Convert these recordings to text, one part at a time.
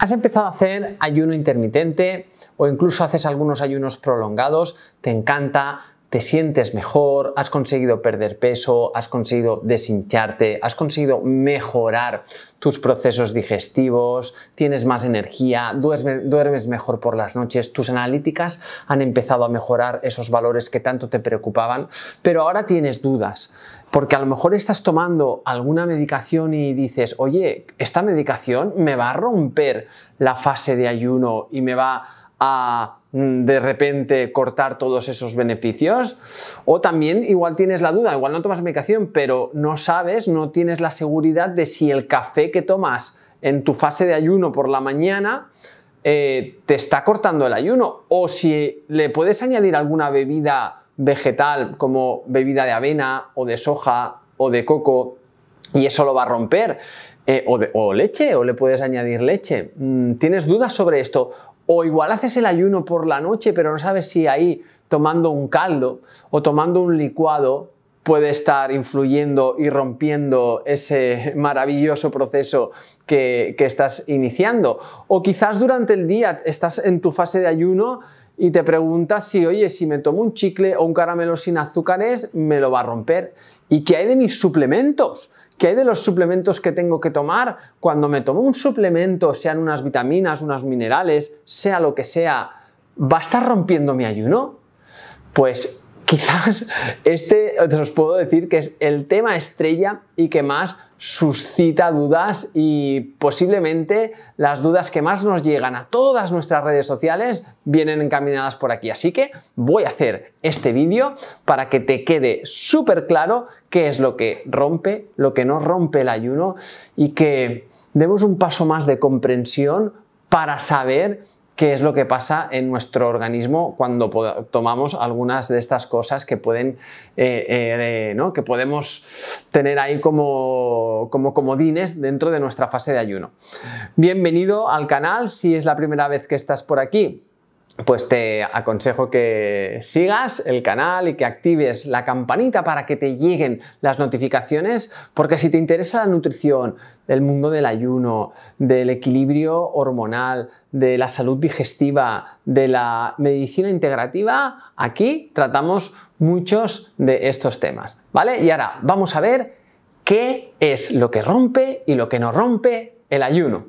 has empezado a hacer ayuno intermitente o incluso haces algunos ayunos prolongados, te encanta, te sientes mejor, has conseguido perder peso, has conseguido deshincharte, has conseguido mejorar tus procesos digestivos, tienes más energía, duermes, duermes, mejor por las noches, tus analíticas han empezado a mejorar esos valores que tanto te preocupaban, pero ahora tienes dudas. Porque a lo mejor estás tomando alguna medicación y dices, oye, esta medicación me va a romper la fase de ayuno y me va a mm, de repente cortar todos esos beneficios. O también igual tienes la duda, igual no tomas medicación, pero no sabes, no tienes la seguridad de si el café que tomas en tu fase de ayuno por la mañana eh, te está cortando el ayuno. O si le puedes añadir alguna bebida vegetal como bebida de avena o de soja o de coco y eso lo va a romper. Eh, o, o, leche, o le puedes añadir leche. Mm, ¿Tienes dudas sobre esto? O igual haces el ayuno por la noche, pero no sabes si ahí tomando un caldo o tomando un licuado puede estar influyendo y rompiendo ese maravilloso proceso que, estás iniciando. O quizás durante el día estás en tu fase de ayuno y te preguntas si, oye, si me tomo un chicle o un caramelo sin azúcares, me lo va a romper. ¿Y qué hay de mis suplementos? ¿Qué hay de los suplementos que tengo que tomar? Cuando me tomo un suplemento, sean unas vitaminas, unos minerales, sea lo que sea, ¿va a estar rompiendo mi ayuno? Pues quizás este os puedo decir que es el tema estrella y que más suscita dudas y posiblemente las dudas que más nos llegan a todas nuestras redes sociales vienen encaminadas por aquí. Así que voy a hacer este vídeo para que te quede súper claro qué es lo que rompe, lo que no rompe el ayuno y que demos un paso más de comprensión para saber qué es lo que pasa en nuestro organismo cuando tomamos algunas de estas cosas que pueden, eh, eh, que podemos tener ahí como, como comodines dentro de nuestra fase de ayuno. Bienvenido al canal si es la primera vez que estás por aquí pues te aconsejo que sigas el canal y que actives la campanita para que te lleguen las notificaciones, porque si te interesa la nutrición, el mundo del ayuno, del equilibrio hormonal, de la salud digestiva, de la medicina integrativa, aquí tratamos muchos de estos temas, ¿vale? Y ahora vamos a ver qué es lo que rompe y lo que no rompe el ayuno.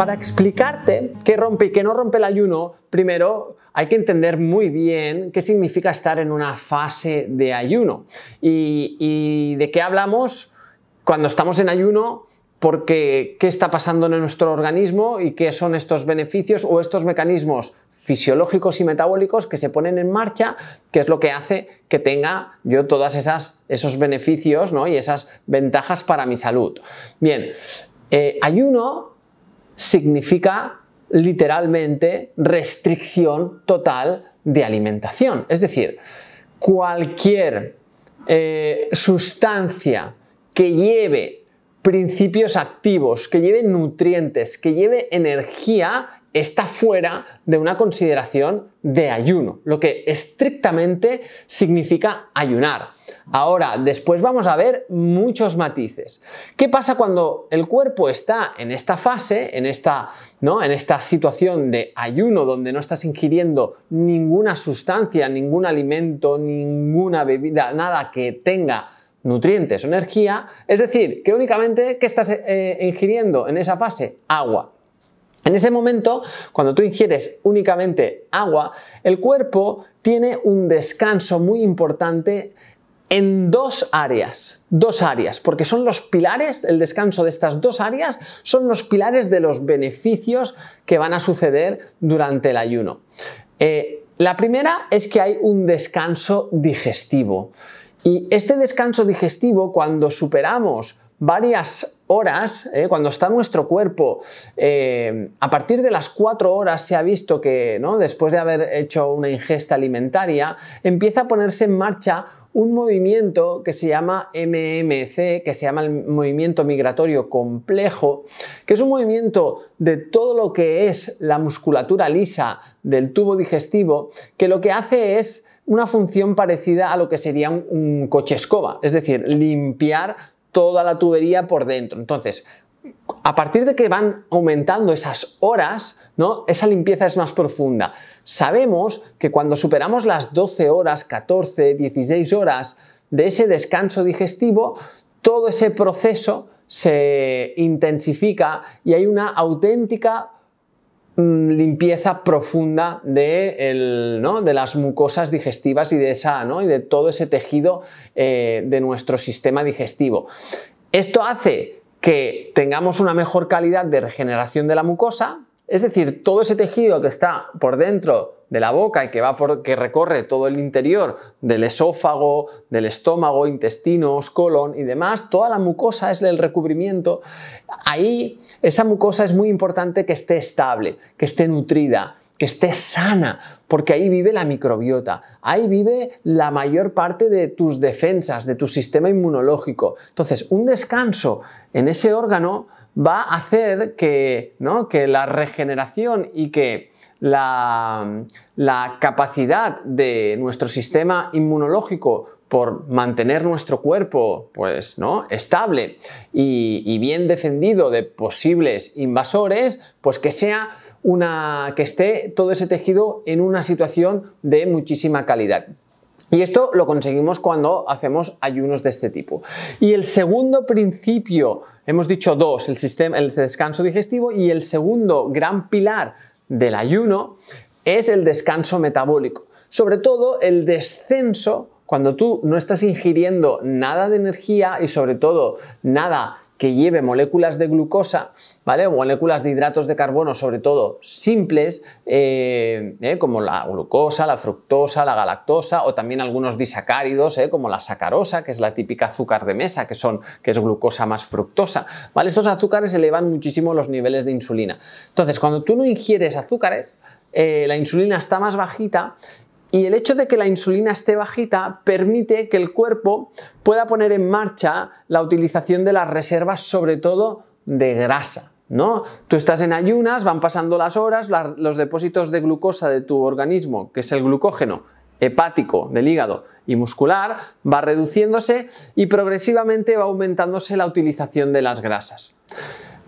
Para explicarte qué rompe y qué no rompe el ayuno, primero hay que entender muy bien qué significa estar en una fase de ayuno y, de qué hablamos cuando estamos en ayuno porque qué está pasando en nuestro organismo y qué son estos beneficios o estos mecanismos fisiológicos y metabólicos que se ponen en marcha, que es lo que hace que tenga yo todas esas esos beneficios ¿no? y esas ventajas para mi salud. Bien, eh, ayuno significa literalmente restricción total de alimentación. Es decir, cualquier eh, sustancia que lleve principios activos, que lleve nutrientes, que lleve energía, está fuera de una consideración de ayuno, lo que estrictamente significa ayunar. Ahora, después vamos a ver muchos matices. ¿Qué pasa cuando el cuerpo está en esta fase, en esta, ¿no? en esta situación de ayuno donde no estás ingiriendo ninguna sustancia, ningún alimento, ninguna bebida, nada que tenga nutrientes o energía? Es decir, que únicamente, que estás eh, ingiriendo en esa fase? Agua. En ese momento, cuando tú ingieres únicamente agua, el cuerpo tiene un descanso muy importante en dos áreas, dos áreas, porque son los pilares, el descanso de estas dos áreas son los pilares de los beneficios que van a suceder durante el ayuno. Eh, la primera es que hay un descanso digestivo. Y este descanso digestivo, cuando superamos varias horas, eh, cuando está nuestro cuerpo, eh, a partir de las 4 horas se ha visto que ¿no? después de haber hecho una ingesta alimentaria, empieza a ponerse en marcha un movimiento que se llama MMC, que se llama el movimiento migratorio complejo, que es un movimiento de todo lo que es la musculatura lisa del tubo digestivo, que lo que hace es una función parecida a lo que sería un, un coche escoba, es decir, limpiar toda la tubería por dentro. Entonces, a partir de que van aumentando esas horas, ¿no? esa limpieza es más profunda. Sabemos que cuando superamos las 12 horas, 14, 16 horas de ese descanso digestivo, todo ese proceso se intensifica y hay una auténtica Mm, limpieza profunda de, de, las mucosas digestivas y de esa y de todo ese tejido eh, de nuestro sistema digestivo. Esto hace que tengamos una mejor calidad de regeneración de la mucosa, es decir, todo ese tejido que está por dentro de la boca y que, va por, que recorre todo el interior del esófago, del estómago, intestinos, colon y demás, toda la mucosa es el recubrimiento. Ahí esa mucosa es muy importante que esté estable, que esté nutrida, que esté sana, porque ahí vive la microbiota, ahí vive la mayor parte de tus defensas, de tu sistema inmunológico. Entonces, un descanso en ese órgano va a hacer que, la regeneración y que la, capacidad de nuestro sistema inmunológico por mantener nuestro cuerpo pues, ¿no? estable y, bien defendido de posibles invasores, pues que sea una. que esté todo ese tejido en una situación de muchísima calidad. Y esto lo conseguimos cuando hacemos ayunos de este tipo. Y el segundo principio, hemos dicho dos, el, sistema, el descanso digestivo y el segundo gran pilar del ayuno es el descanso metabólico. Sobre todo el descenso cuando tú no estás ingiriendo nada de energía y sobre todo nada que lleve moléculas de glucosa, ¿vale? moléculas de hidratos de carbono, sobre todo simples, eh, eh, como la glucosa, la fructosa, la galactosa, o también algunos disacáridos, eh, como la sacarosa, que es la típica azúcar de mesa, que, son, que es glucosa más fructosa, ¿vale? Estos azúcares elevan muchísimo los niveles de insulina. Entonces, cuando tú no ingieres azúcares, la insulina está más bajita y el hecho de que la insulina esté bajita permite que el cuerpo pueda poner en marcha la utilización de las reservas, sobre todo de grasa. ¿No? Tú estás en ayunas, van pasando las horas, los depósitos de glucosa de tu organismo, que es el glucógeno hepático del hígado y muscular, va reduciéndose y progresivamente va aumentándose la utilización de las grasas.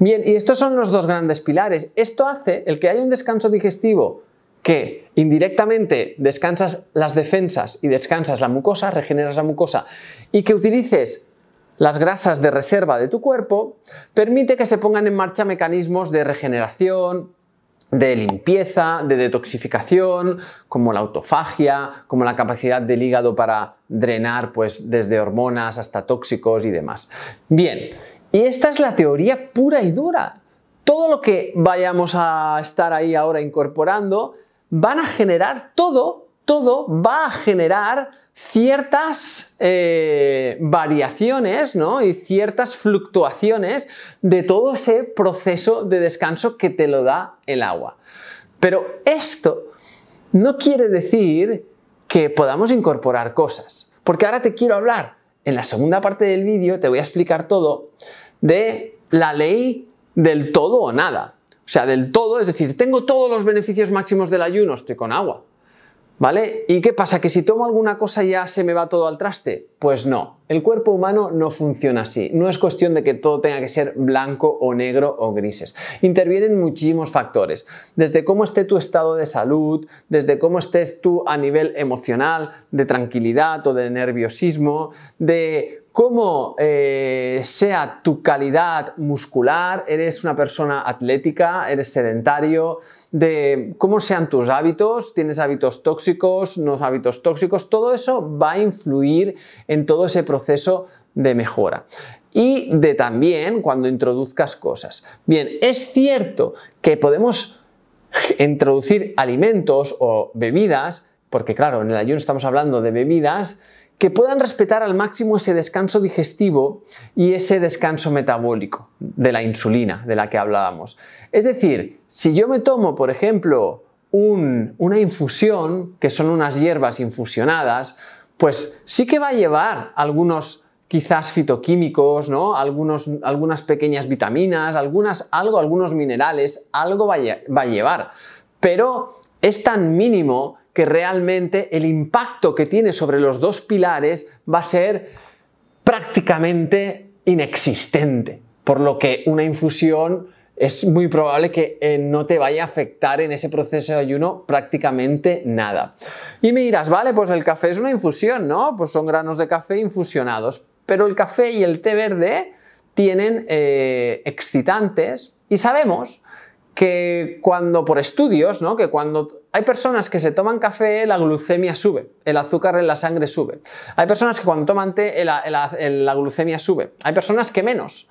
Bien, y estos son los dos grandes pilares. Esto hace el que haya un descanso digestivo que indirectamente descansas las defensas y descansas la mucosa, regeneras la mucosa, y que utilices las grasas de reserva de tu cuerpo, permite que se pongan en marcha mecanismos de regeneración, de limpieza, de detoxificación, como la autofagia, como la capacidad del hígado para drenar pues desde hormonas hasta tóxicos y demás. Bien, y esta es la teoría pura y dura. Todo lo que vayamos a estar ahí ahora incorporando van a generar todo, todo va a generar ciertas eh, variaciones ¿no? y ciertas fluctuaciones de todo ese proceso de descanso que te lo da el agua. Pero esto no quiere decir que podamos incorporar cosas, porque ahora te quiero hablar, en la segunda parte del vídeo te voy a explicar todo, de la ley del todo o nada. O sea, del todo, es decir, tengo todos los beneficios máximos del ayuno, estoy con agua. ¿Vale? ¿Y qué pasa? ¿Que si tomo alguna cosa ya se me va todo al traste? Pues no, el cuerpo humano no funciona así. No es cuestión de que todo tenga que ser blanco o negro o grises. Intervienen muchísimos factores, desde cómo esté tu estado de salud, desde cómo estés tú a nivel emocional, de tranquilidad o de nerviosismo, de cómo eh, sea tu calidad muscular, eres una persona atlética, eres sedentario, de cómo sean tus hábitos, tienes hábitos tóxicos, no hábitos tóxicos, todo eso va a influir en todo ese proceso de mejora y de también cuando introduzcas cosas. Bien, es cierto que podemos introducir alimentos o bebidas, porque claro, en el ayuno estamos hablando de bebidas, que puedan respetar al máximo ese descanso digestivo y ese descanso metabólico de la insulina de la que hablábamos. Es decir, si yo me tomo, por ejemplo, una infusión, que son unas hierbas infusionadas, pues sí que va a llevar algunos quizás fitoquímicos, ¿no? Algunos, algunas pequeñas vitaminas, algunas, algo, algunos minerales, algo va va a llevar. Pero es tan mínimo que realmente el impacto que tiene sobre los dos pilares va a ser prácticamente inexistente, por lo que una infusión es muy probable que eh, no te vaya a afectar en ese proceso de ayuno prácticamente nada. Y me dirás, vale, pues el café es una infusión, ¿no? Pues son granos de café infusionados, pero el café y el té verde tienen eh, excitantes y sabemos que cuando, por estudios, que cuando hay personas que se toman café, la glucemia sube, el azúcar en la sangre sube. Hay personas que cuando toman té, la, glucemia sube. Hay personas que menos.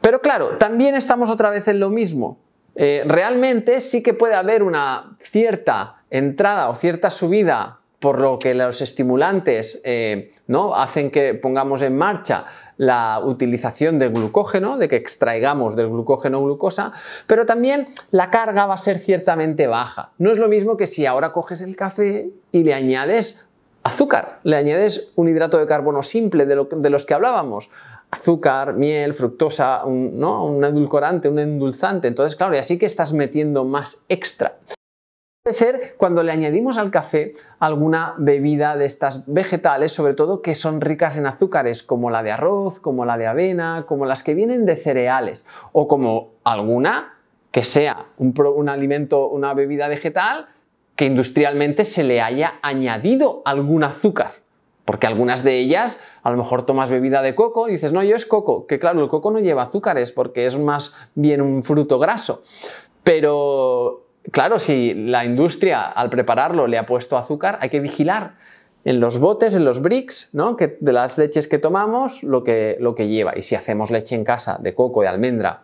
Pero claro, también estamos otra vez en lo mismo. Eh, realmente sí que puede haber una cierta entrada o cierta subida por lo que los estimulantes eh, ¿no? hacen que pongamos en marcha la utilización del glucógeno, de que extraigamos del glucógeno glucosa, pero también la carga va a ser ciertamente baja. No es lo mismo que si ahora coges el café y le añades azúcar, le añades un hidrato de carbono simple de, los que hablábamos, azúcar, miel, fructosa, ¿no? un edulcorante, un endulzante, entonces claro, y así que estás metiendo más extra ser cuando le añadimos al café alguna bebida de estas vegetales, sobre todo que son ricas en azúcares, como la de arroz, como la de avena, como las que vienen de cereales, o como alguna que sea un, un alimento, una bebida vegetal que industrialmente se le haya añadido algún azúcar. Porque algunas de ellas, a lo mejor tomas bebida de coco y dices, no, yo es coco. Que claro, el coco no lleva azúcares porque es más bien un fruto graso. Pero claro, si la industria al prepararlo le ha puesto azúcar, hay que vigilar en los botes, en los bricks, ¿no? que de las leches que tomamos, lo que, lo que lleva. Y si hacemos leche en casa de coco, de almendra,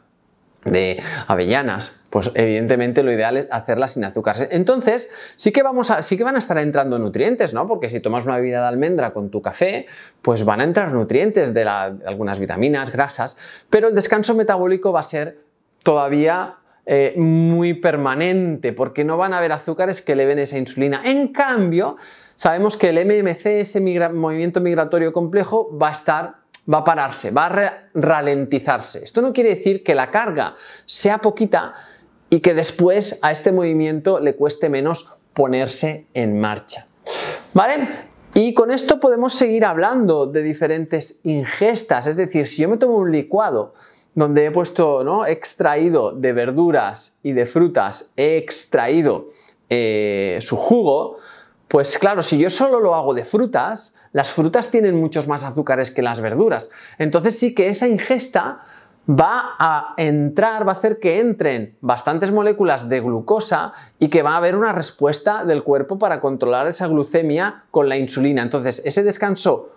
de avellanas, pues evidentemente lo ideal es hacerla sin azúcar. Entonces, sí que, vamos sí que van a estar entrando nutrientes, ¿no? Porque si tomas una bebida de almendra con tu café, pues van a entrar nutrientes de algunas vitaminas, grasas, pero el descanso metabólico va a ser todavía eh, muy permanente, porque no van a haber azúcares que le ven esa insulina. En cambio, sabemos que el MMC, ese movimiento migratorio complejo, va a estar va a pararse, va a ralentizarse. Esto no quiere decir que la carga sea poquita y que después a este movimiento le cueste menos ponerse en marcha. ¿Vale? Y con esto podemos seguir hablando de diferentes ingestas, es decir, si yo me tomo un licuado, donde he puesto, ¿no? extraído de verduras y de frutas, he extraído eh, su jugo, pues claro, si yo solo lo hago de frutas, las frutas tienen muchos más azúcares que las verduras. Entonces sí que esa ingesta va a entrar, va a hacer que entren bastantes moléculas de glucosa y que va a haber una respuesta del cuerpo para controlar esa glucemia con la insulina. Entonces, ese descanso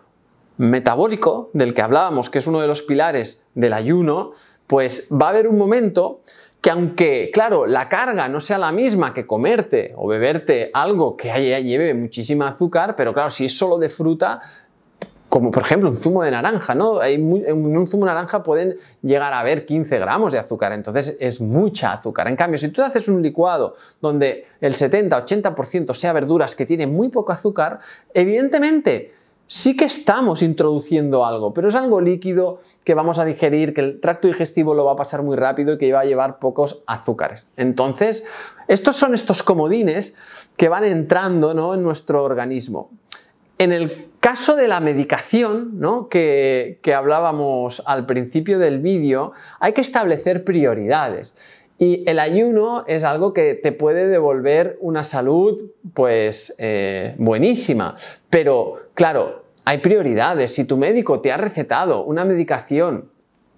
metabólico, del que hablábamos, que es uno de los pilares del ayuno, pues va a haber un momento que aunque, claro, la carga no sea la misma que comerte o beberte algo que lleve muchísima azúcar, pero claro, si es solo de fruta, como por ejemplo un zumo de naranja, ¿no? Hay en un zumo de naranja pueden llegar a haber 15 gramos de azúcar, entonces es mucha azúcar. En cambio, si tú haces un licuado donde el 70-80% sea verduras que tiene muy poco azúcar, evidentemente sí que estamos introduciendo algo, pero es algo líquido que vamos a digerir, que el tracto digestivo lo va a pasar muy rápido y que va a llevar pocos azúcares. Entonces, estos son estos comodines que van entrando ¿no? en nuestro organismo. En el caso de la medicación, ¿no? que, que hablábamos al principio del vídeo, hay que establecer prioridades. Y el ayuno es algo que te puede devolver una salud, pues, eh, buenísima. Pero, claro, hay prioridades. Si tu médico te ha recetado una medicación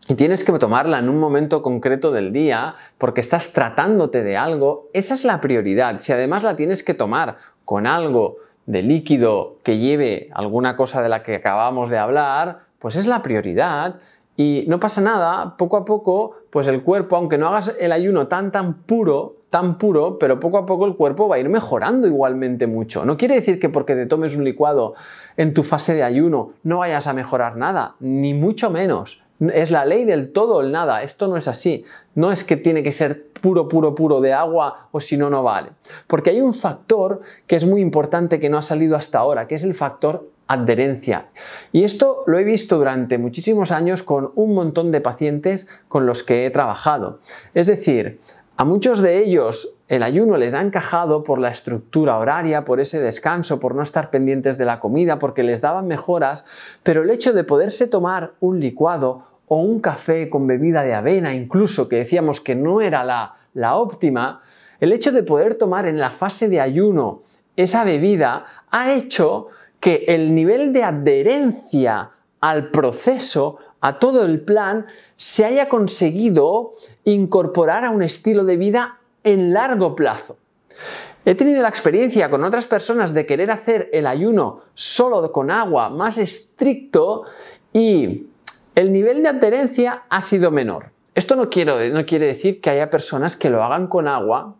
y tienes que tomarla en un momento concreto del día porque estás tratándote de algo, esa es la prioridad. Si además la tienes que tomar con algo de líquido que lleve alguna cosa de la que acabamos de hablar, pues es la prioridad. Y no pasa nada, poco a poco, pues el cuerpo, aunque no hagas el ayuno tan, tan puro, tan puro, pero poco a poco el cuerpo va a ir mejorando igualmente mucho. No quiere decir que porque te tomes un licuado en tu fase de ayuno no vayas a mejorar nada, ni mucho menos. Es la ley del todo el nada, esto no es así. No es que tiene que ser puro, puro, puro de agua o si no, no vale. Porque hay un factor que es muy importante que no ha salido hasta ahora, que es el factor adherencia. Y esto lo he visto durante muchísimos años con un montón de pacientes con los que he trabajado. Es decir, a muchos de ellos el ayuno les ha encajado por la estructura horaria, por ese descanso, por no estar pendientes de la comida, porque les daban mejoras, pero el hecho de poderse tomar un licuado o un café con bebida de avena, incluso que decíamos que no era la, la óptima, el hecho de poder tomar en la fase de ayuno esa bebida ha hecho que el nivel de adherencia al proceso, a todo el plan, se haya conseguido incorporar a un estilo de vida en largo plazo. He tenido la experiencia con otras personas de querer hacer el ayuno solo con agua más estricto y el nivel de adherencia ha sido menor. Esto no, no quiere decir que haya personas que lo hagan con agua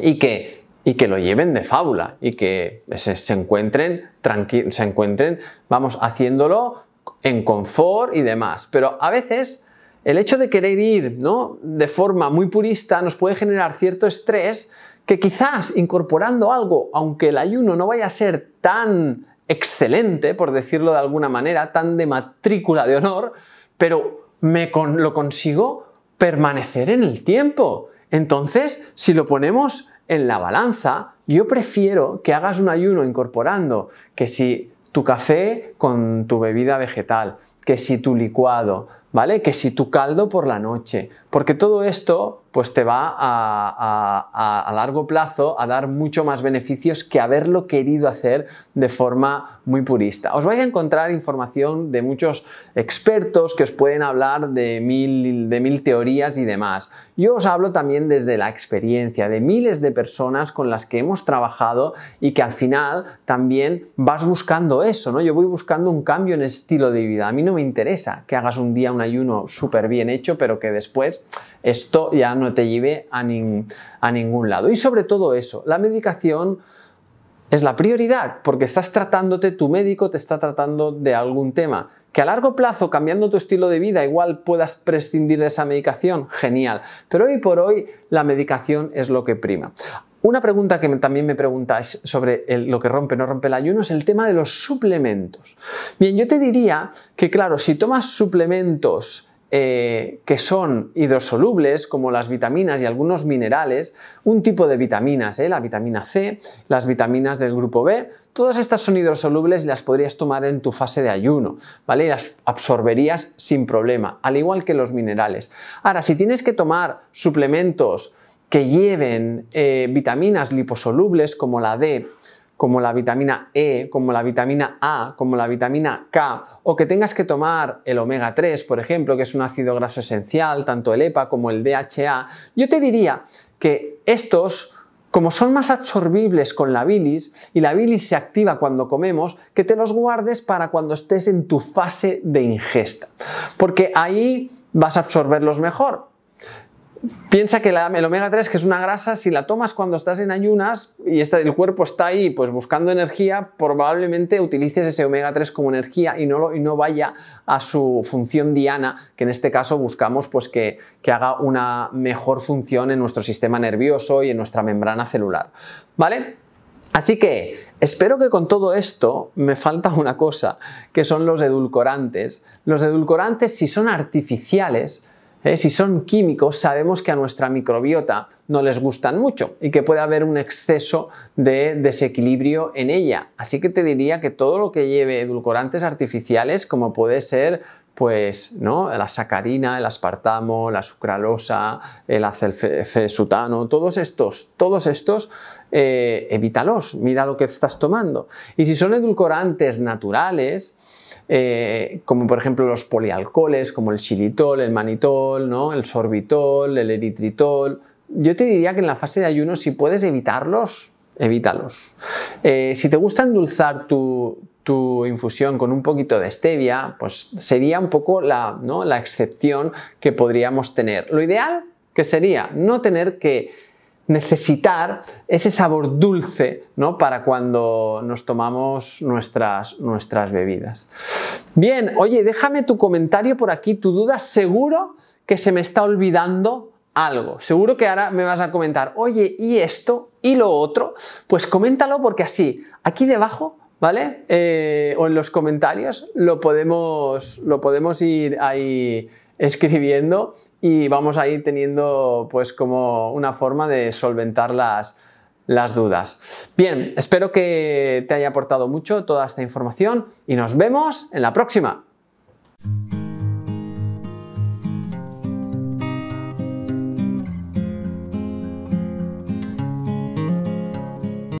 y que y que lo lleven de fábula y que se, encuentren tranquilos, se encuentren, vamos, haciéndolo en confort y demás. Pero a veces el hecho de querer ir ¿no? de forma muy purista nos puede generar cierto estrés que quizás incorporando algo, aunque el ayuno no vaya a ser tan excelente, por decirlo de alguna manera, tan de matrícula de honor, pero me lo consigo permanecer en el tiempo. Entonces, si lo ponemos en la balanza, yo prefiero que hagas un ayuno incorporando que si tu café con tu bebida vegetal, que si tu licuado, ¿vale? Que si tu caldo por la noche, porque todo esto pues te va a, a, largo plazo a dar mucho más beneficios que haberlo querido hacer de forma muy purista. Os vais a encontrar información de muchos expertos que os pueden hablar de mil, de teorías y demás. Yo os hablo también desde la experiencia de miles de personas con las que hemos trabajado y que al final también vas buscando eso, ¿no? Yo voy buscando un cambio en estilo de vida. A mí no me interesa que hagas un día un ayuno súper bien hecho, pero que después esto ya no te lleve a, ningún lado. Y sobre todo eso, la medicación es la prioridad, porque estás tratándote, tu médico te está tratando de algún tema. Que a largo plazo, cambiando tu estilo de vida, igual puedas prescindir de esa medicación, genial. Pero hoy por hoy la medicación es lo que prima. Una pregunta que también me preguntáis sobre lo que rompe o no rompe el ayuno es el tema de los suplementos. Bien, yo te diría que claro, si tomas suplementos eh, que son hidrosolubles, como las vitaminas y algunos minerales, un tipo de vitaminas, eh, la vitamina C, las vitaminas del grupo B, todas estas son hidrosolubles y las podrías tomar en tu fase de ayuno, ¿vale? Y las absorberías sin problema, al igual que los minerales. Ahora, si tienes que tomar suplementos que lleven eh, vitaminas liposolubles como la D, como la vitamina E, como la vitamina A, como la vitamina K, o que tengas que tomar el omega 3, por ejemplo, que es un ácido graso esencial, tanto el EPA como el DHA, yo te diría que estos como son más absorbibles con la bilis y la bilis se activa cuando comemos, que te los guardes para cuando estés en tu fase de ingesta, porque ahí vas a absorberlos mejor. Piensa que el omega 3, que es una grasa, si la tomas cuando estás en ayunas y el cuerpo está ahí pues buscando energía, probablemente utilices ese omega 3 como energía y no, no vaya a su función diana, que en este caso buscamos pues que, que haga una mejor función en nuestro sistema nervioso y en nuestra membrana celular. ¿Vale? Así que espero que con todo esto me falta una cosa, que son los edulcorantes. Los edulcorantes, si son artificiales, ¿Eh? Si son químicos, sabemos que a nuestra microbiota no les gustan mucho y que puede haber un exceso de desequilibrio en ella. Así que te diría que todo lo que lleve edulcorantes artificiales, como puede ser pues, ¿no? La sacarina, el aspartamo, la sucralosa, el acel-fe-sutano todos estos, todos estos, eh, evítalos, mira lo que estás tomando. Y si son edulcorantes naturales, eh, como por ejemplo los polialcoholes, como el xilitol, el manitol, el sorbitol, el eritritol. Yo te diría que en la fase de ayuno, si puedes evitarlos, evítalos. Eh, si te gusta endulzar tu, infusión con un poquito de stevia, pues sería un poco la, la excepción que podríamos tener. Lo ideal que sería no tener que necesitar ese sabor dulce ¿no? para cuando nos tomamos nuestras, nuestras bebidas. Bien, oye, déjame tu comentario por aquí, tu duda, seguro que se me está olvidando algo. Seguro que ahora me vas a comentar, oye, ¿y esto? ¿Y lo otro? Pues coméntalo porque así, aquí debajo ¿vale? Eh, o en los comentarios lo podemos, lo podemos ir ahí escribiendo y vamos a ir teniendo pues como una forma de solventar las, las dudas. Bien, espero que te haya aportado mucho toda esta información y nos vemos en la próxima.